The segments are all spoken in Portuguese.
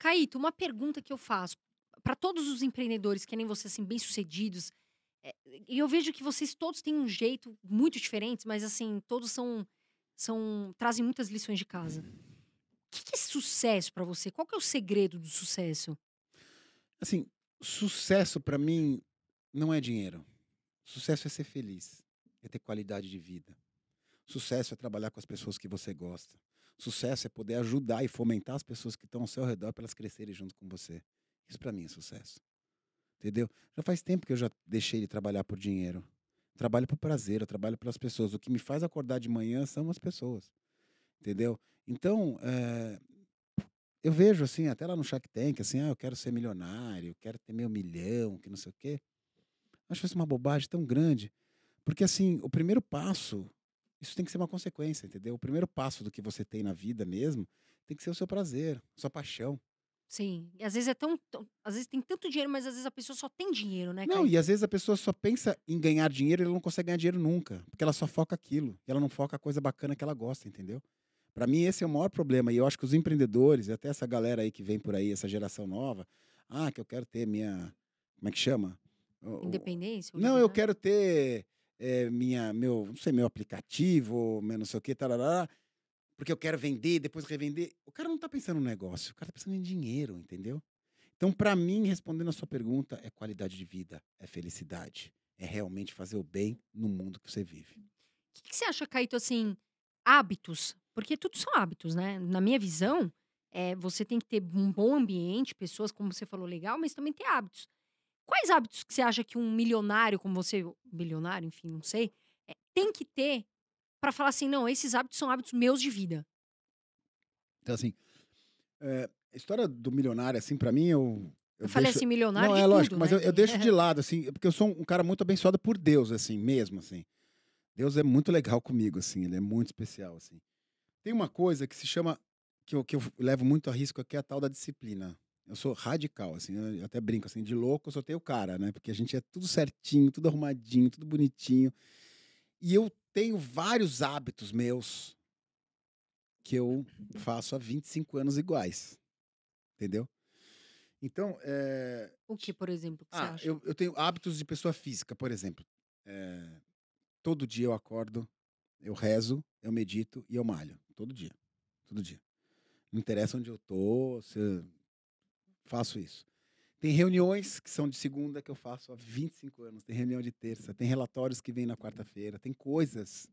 Caíto, uma pergunta que eu faço para todos os empreendedores que nem você, assim, bem-sucedidos, eh, e eu vejo que vocês todos têm um jeito muito diferente, mas assim, todos são, são trazem muitas lições de casa. O que, é sucesso para você? Qual que é o segredo do sucesso? Assim, sucesso para mim não é dinheiro. Sucesso é ser feliz, é ter qualidade de vida. Sucesso é trabalhar com as pessoas que você gosta. Sucesso é poder ajudar e fomentar as pessoas que estão ao seu redor para elas crescerem junto com você. Isso para mim é sucesso. Entendeu? Já faz tempo que eu já deixei de trabalhar por dinheiro. Trabalho por prazer, eu trabalho pelas pessoas. O que me faz acordar de manhã são as pessoas. Entendeu? Então, é... eu vejo assim, até lá no Shark Tank, assim, ah, eu quero ser milionário, eu quero ter meu milhão, que não sei o quê. Acho isso uma bobagem tão grande. Porque, assim, o primeiro passo isso tem que ser uma consequência, entendeu? O primeiro passo do que você tem na vida mesmo tem que ser o seu prazer, sua paixão. Sim. E às vezes é tão, Às vezes tem tanto dinheiro, mas às vezes a pessoa só tem dinheiro, né? Caio? Não, e às vezes a pessoa só pensa em ganhar dinheiro e ela não consegue ganhar dinheiro nunca. Porque ela só hum. foca aquilo. ela não foca a coisa bacana que ela gosta, entendeu? Para mim, esse é o maior problema. E eu acho que os empreendedores, e até essa galera aí que vem por aí, essa geração nova, ah, que eu quero ter minha. Como é que chama? Independência? Não, eu quero ter é, minha, meu, não sei, meu aplicativo, meu não sei o que, tarará, porque eu quero vender, depois revender. O cara não está pensando no negócio, o cara está pensando em dinheiro, entendeu? Então, para mim, respondendo a sua pergunta, é qualidade de vida, é felicidade, é realmente fazer o bem no mundo que você vive. O que, que, você acha, Caíto, assim, hábitos? Porque tudo são hábitos, né? Na minha visão, é, você tem que ter um bom ambiente, pessoas, como você falou, legal, mas também ter hábitos. Quais hábitos que você acha que um milionário como você, bilionário, enfim, não sei, é, tem que ter para falar assim, não, esses hábitos são hábitos meus de vida? Então, assim, é, a história do milionário, assim, para mim, eu eu, eu falei deixo... assim, milionário. Não, é tudo, lógico, né? mas eu, eu deixo de lado, assim, é porque eu sou um cara muito abençoado por Deus, assim, mesmo, assim. Deus é muito legal comigo, assim, ele é muito especial, assim. Tem uma coisa que se chama, que eu, que eu levo muito a risco, aqui é a tal da disciplina. Eu sou radical, assim, eu até brinco, assim, de louco eu só tenho cara, né? Porque a gente é tudo certinho, tudo arrumadinho, tudo bonitinho. E eu tenho vários hábitos meus que eu uhum. faço há 25 anos iguais. Entendeu? Então, é... O que, por exemplo, que ah, Eu, eu tenho hábitos de pessoa física, por exemplo. É... Todo dia eu acordo, eu rezo, eu medito e eu malho. Todo dia. Todo dia. Não interessa onde eu tô, se faço isso. Tem reuniões que são de segunda que eu faço há 25 anos, tem reunião de terça, tem relatórios que vêm na quarta-feira, tem coisas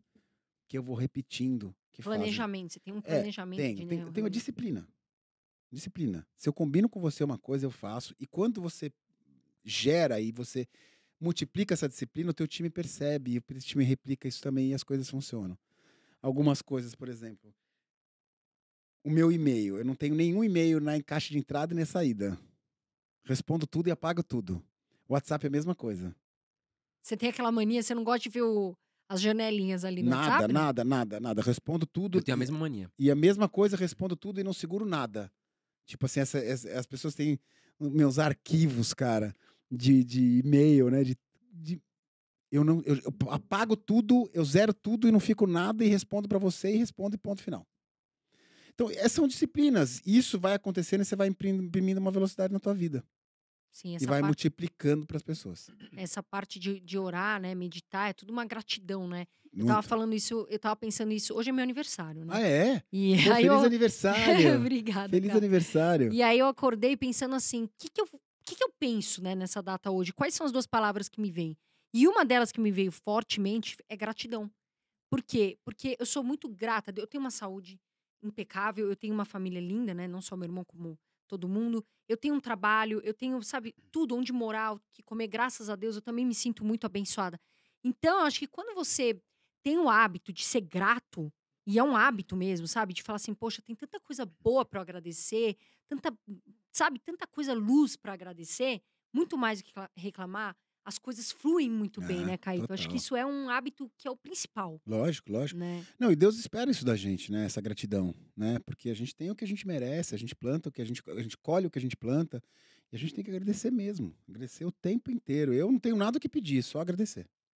que eu vou repetindo. planejamento, fazem. você tem um é, planejamento é, tem, de disciplina. Disciplina. Se eu combino com você uma coisa, eu faço. E quando você gera e você multiplica essa disciplina, o teu time percebe, e o time replica isso também e as coisas funcionam. Algumas coisas, por exemplo, o meu e-mail. Eu não tenho nenhum e-mail na caixa de entrada nem saída. Respondo tudo e apago tudo. O WhatsApp é a mesma coisa. Você tem aquela mania, você não gosta de ver o, as janelinhas ali no nada, WhatsApp? Nada, né? nada, nada, nada. Respondo tudo. Eu tenho a mesma mania. E a mesma coisa, respondo tudo e não seguro nada. Tipo assim, essa, essa, as pessoas têm meus arquivos, cara, de, de e-mail, né? De, de, eu não eu, eu apago tudo, eu zero tudo e não fico nada e respondo para você e respondo e ponto final. Então, essas eh, são disciplinas. Isso vai acontecendo e você vai imprimindo uma velocidade na tua vida. Sim, e vai parte... multiplicando para as pessoas. Essa parte de, de, orar, né, meditar, é tudo uma gratidão, né? Eu tava falando isso, eu tava pensando isso. Hoje é meu aniversário, né? Ah, é? E Pô, feliz eu... aniversário! Obrigada. Feliz cara. aniversário. E aí eu acordei pensando assim: o que, que, eu, que, que eu penso né, nessa data hoje? Quais são as duas palavras que me vêm? E uma delas que me veio fortemente é gratidão. Por quê? Porque eu sou muito grata, eu tenho uma saúde, impecável, eu tenho uma família linda, né? Não só meu irmão, como todo mundo. Eu tenho um trabalho, eu tenho, sabe, hum. tudo onde morar, o que comer, graças a Deus, eu também me sinto muito abençoada. Então, eu acho que quando você tem o hábito de ser grato, e é um hábito mesmo, sabe? De falar assim, poxa, tem tanta coisa uhum. boa para agradecer, tanta, sabe, tanta coisa luz para agradecer, muito mais do que reclamar as coisas fluem muito bem, né, né, Caíto? Acho que isso é um hábito que é o principal. Lógico, lógico. Né? Não, e Deus espera isso da gente, né? Essa gratidão, né? Porque a gente tem o que a gente merece, a gente planta o que a gente, a gente colhe o que a gente planta, e a gente tem que agradecer mesmo, agradecer o tempo inteiro. Eu não tenho nada o que pedir, só agradecer.